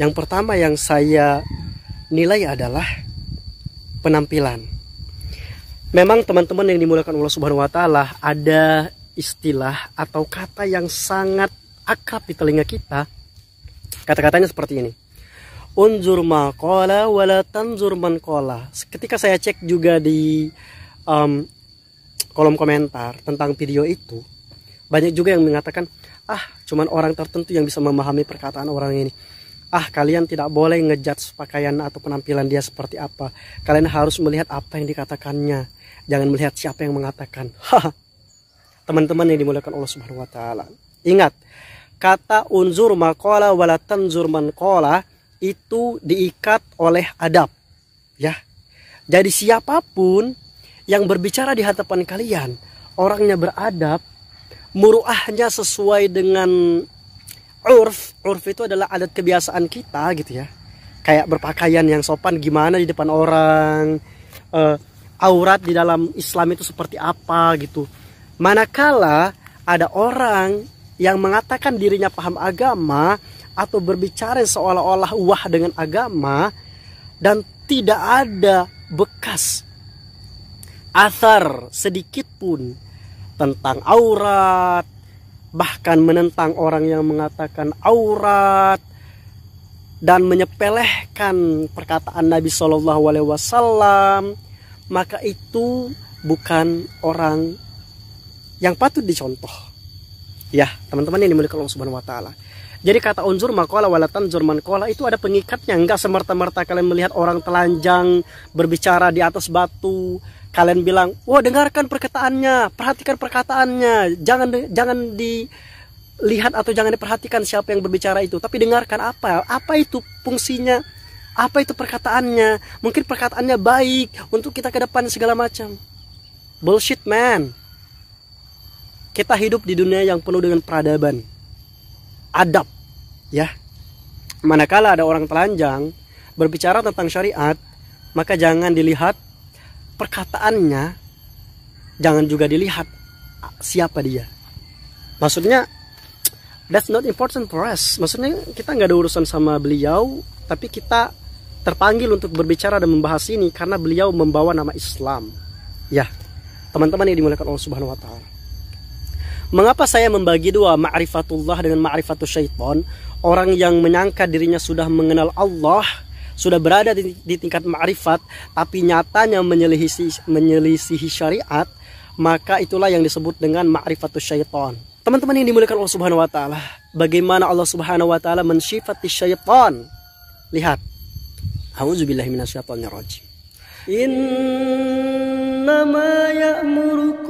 Yang pertama yang saya nilai adalah penampilan. Memang teman-teman yang dimulakan Allah Subhanahu wa taala ada istilah atau kata yang sangat akrab di telinga kita. Kata-katanya seperti ini. Unzur ma qala wala tanzur man qala. Ketika saya cek juga di um, kolom komentar tentang video itu, banyak juga yang mengatakan, "Ah, cuman orang tertentu yang bisa memahami perkataan orang ini." ah kalian tidak boleh ngejudge pakaian atau penampilan dia seperti apa. Kalian harus melihat apa yang dikatakannya. Jangan melihat siapa yang mengatakan. Teman-teman yang dimulakan Allah Subhanahu wa taala. Ingat, kata unzur maqala wala tanzur man itu diikat oleh adab. Ya. Jadi siapapun yang berbicara di hadapan kalian, orangnya beradab, muruahnya sesuai dengan urf urf itu adalah adat kebiasaan kita gitu ya kayak berpakaian yang sopan gimana di depan orang uh, aurat di dalam Islam itu seperti apa gitu manakala ada orang yang mengatakan dirinya paham agama atau berbicara seolah-olah wah dengan agama dan tidak ada bekas athar sedikit pun tentang aurat bahkan menentang orang yang mengatakan aurat dan menyepelehkan perkataan Nabi Shallallahu Alaihi Wasallam maka itu bukan orang yang patut dicontoh ya teman-teman ini milik Allah Subhanahu Wa Taala jadi kata unzur makola walatan zurman kola itu ada pengikatnya. Enggak semerta-merta kalian melihat orang telanjang berbicara di atas batu kalian bilang, "Wah, dengarkan perkataannya, perhatikan perkataannya. Jangan jangan dilihat atau jangan diperhatikan siapa yang berbicara itu, tapi dengarkan apa? Apa itu fungsinya? Apa itu perkataannya? Mungkin perkataannya baik untuk kita ke depan segala macam." Bullshit, man. Kita hidup di dunia yang penuh dengan peradaban. Adab, ya. Manakala ada orang telanjang berbicara tentang syariat, maka jangan dilihat perkataannya jangan juga dilihat siapa dia. Maksudnya that's not important for us. Maksudnya kita nggak ada urusan sama beliau, tapi kita terpanggil untuk berbicara dan membahas ini karena beliau membawa nama Islam. Ya, teman-teman yang dimuliakan Allah Subhanahu wa taala. Mengapa saya membagi dua ma'rifatullah dengan ma'rifatul syaitan? Orang yang menyangka dirinya sudah mengenal Allah, sudah berada di, di tingkat ma'rifat tapi nyatanya menyelisihi, menyelisihi syariat maka itulah yang disebut dengan ma'rifatus syaitan teman-teman yang dimuliakan Allah Subhanahu wa taala bagaimana Allah Subhanahu wa taala mensifati syaitan lihat auzubillahi minasyaitonirrajim innama ya'muruk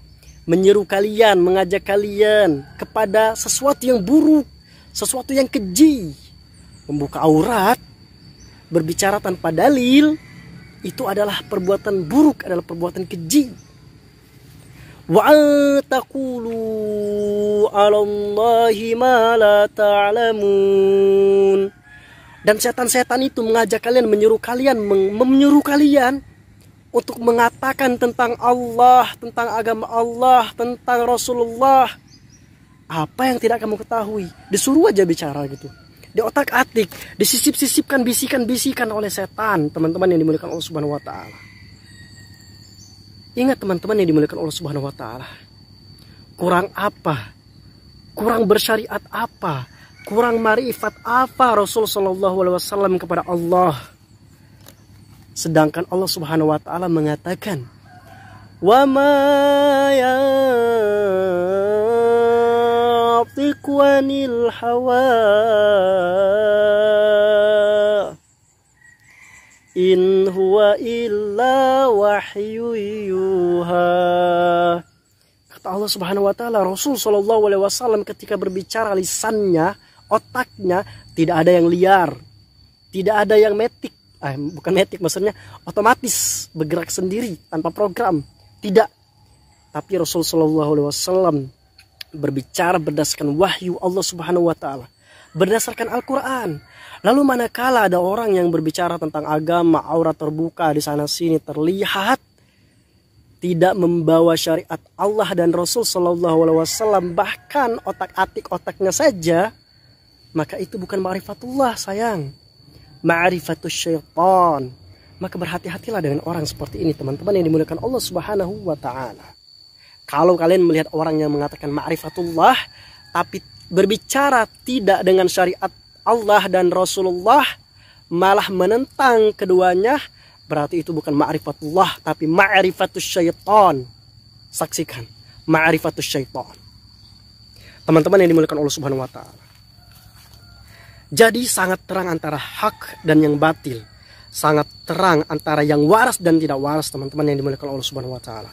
menyeru kalian, mengajak kalian kepada sesuatu yang buruk, sesuatu yang keji, membuka aurat, berbicara tanpa dalil, itu adalah perbuatan buruk, adalah perbuatan keji. Wa taqulu 'ala Allahi ma la ta'lamun. Dan setan-setan itu mengajak kalian, menyuruh kalian, menyuruh kalian untuk mengatakan tentang Allah, tentang agama Allah, tentang Rasulullah. Apa yang tidak kamu ketahui? Disuruh aja bicara gitu. Di otak atik, disisip-sisipkan bisikan-bisikan oleh setan, teman-teman yang dimuliakan Allah Subhanahu wa taala. Ingat teman-teman yang dimuliakan Allah Subhanahu wa taala. Kurang apa? Kurang bersyariat apa? Kurang marifat apa Rasul sallallahu alaihi wasallam kepada Allah? Sedangkan Allah Subhanahu wa taala mengatakan, "Wa ma hawa in huwa illa wahyu yuha." Kata Allah Subhanahu wa taala, Rasul sallallahu alaihi wasallam ketika berbicara lisannya, otaknya tidak ada yang liar, tidak ada yang metik eh, bukan metik maksudnya otomatis bergerak sendiri tanpa program tidak tapi Rasul Shallallahu Alaihi Wasallam berbicara berdasarkan wahyu Allah Subhanahu Wa Taala berdasarkan Al-Quran. Lalu manakala ada orang yang berbicara tentang agama, aura terbuka di sana sini terlihat tidak membawa syariat Allah dan Rasul Shallallahu Alaihi Wasallam bahkan otak atik otaknya saja maka itu bukan ma'rifatullah sayang ma'rifatus syaitan. Maka berhati-hatilah dengan orang seperti ini teman-teman yang dimuliakan Allah Subhanahu wa taala. Kalau kalian melihat orang yang mengatakan ma'rifatullah tapi berbicara tidak dengan syariat Allah dan Rasulullah malah menentang keduanya berarti itu bukan ma'rifatullah tapi ma'rifatus syaitan. Saksikan, ma'rifatus syaitan. Teman-teman yang dimuliakan Allah Subhanahu wa taala. Jadi sangat terang antara hak dan yang batil. Sangat terang antara yang waras dan tidak waras teman-teman yang dimuliakan Allah Subhanahu wa taala.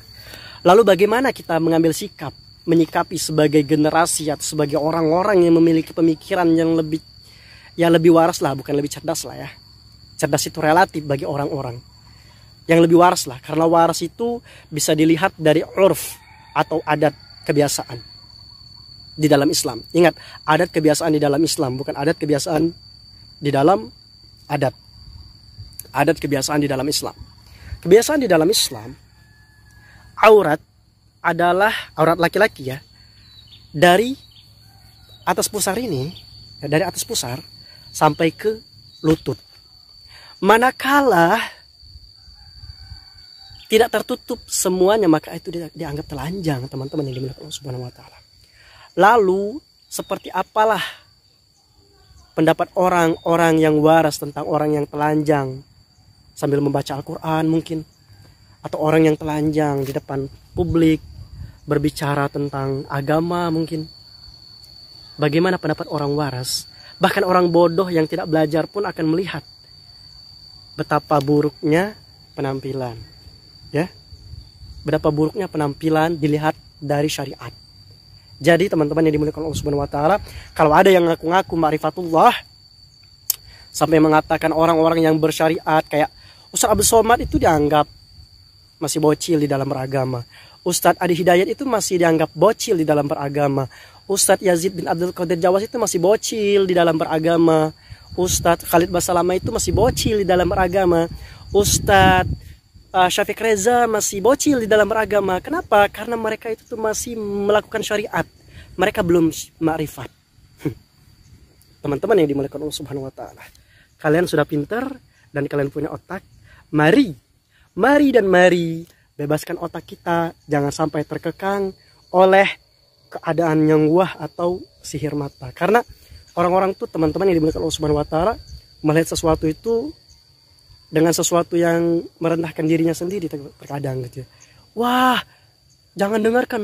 Lalu bagaimana kita mengambil sikap, menyikapi sebagai generasi atau sebagai orang-orang yang memiliki pemikiran yang lebih ya lebih waras lah, bukan lebih cerdas lah ya. Cerdas itu relatif bagi orang-orang. Yang lebih waras lah, karena waras itu bisa dilihat dari urf atau adat kebiasaan di dalam Islam. Ingat, adat kebiasaan di dalam Islam bukan adat kebiasaan di dalam adat. Adat kebiasaan di dalam Islam. Kebiasaan di dalam Islam aurat adalah aurat laki-laki ya. Dari atas pusar ini, ya, dari atas pusar sampai ke lutut. Manakala tidak tertutup semuanya maka itu dianggap telanjang teman-teman yang dimuliakan Allah Subhanahu wa taala. Lalu seperti apalah pendapat orang-orang yang waras tentang orang yang telanjang sambil membaca Al-Quran mungkin atau orang yang telanjang di depan publik berbicara tentang agama mungkin bagaimana pendapat orang waras bahkan orang bodoh yang tidak belajar pun akan melihat betapa buruknya penampilan ya betapa buruknya penampilan dilihat dari syariat jadi teman-teman yang dimuliakan Allah Subhanahu wa taala, kalau ada yang ngaku-ngaku ma'rifatullah sampai mengatakan orang-orang yang bersyariat kayak Ustaz Abdul Somad itu dianggap masih bocil di dalam beragama. Ustadz Adi Hidayat itu masih dianggap bocil di dalam beragama. Ustadz Yazid bin Abdul Qadir Jawas itu masih bocil di dalam beragama. Ustadz Khalid Basalamah itu masih bocil di dalam beragama. Ustadz uh, Syafiq Reza masih bocil di dalam beragama. Kenapa? Karena mereka itu tuh masih melakukan syariat. Mereka belum makrifat. Hmm. Teman-teman yang dimuliakan Allah Subhanahu wa taala. Kalian sudah pinter dan kalian punya otak. Mari. Mari dan mari bebaskan otak kita jangan sampai terkekang oleh keadaan yang wah atau sihir mata. Karena orang-orang tuh teman-teman yang dimuliakan Allah Subhanahu wa taala melihat sesuatu itu dengan sesuatu yang merendahkan dirinya sendiri terkadang gitu ya. Wah, jangan dengarkan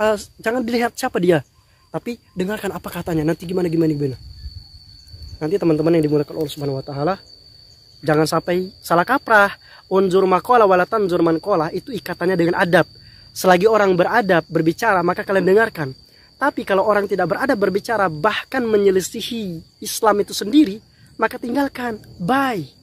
uh, jangan dilihat siapa dia, tapi dengarkan apa katanya. Nanti gimana gimana gimana. Nanti teman-teman yang dimulakan Allah Subhanahu wa taala jangan sampai salah kaprah. Unzur makola walatan zurman kola itu ikatannya dengan adab. Selagi orang beradab berbicara maka kalian dengarkan. Tapi kalau orang tidak beradab berbicara bahkan menyelisihi Islam itu sendiri maka tinggalkan. Bye.